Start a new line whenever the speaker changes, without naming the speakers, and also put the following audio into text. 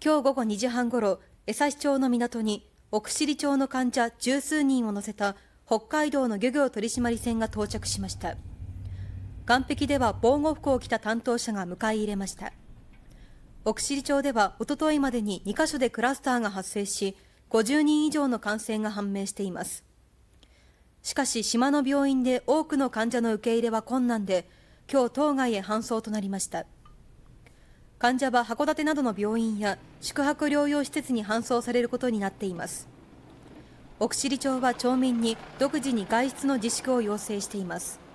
今日午後2時半ごろ江差町の港に奥尻町の患者十数人を乗せた北海道の漁業取締船が到着しました岸壁では防護服を着た担当者が迎え入れました奥尻町ではおとといまでに2カ所でクラスターが発生し50人以上の感染が判明していますしかし島の病院で多くの患者の受け入れは困難で今日島外へ搬送となりました患者は函館などの病院や宿泊療養施設に搬送されることになっています奥尻町は町民に独自に外出の自粛を要請しています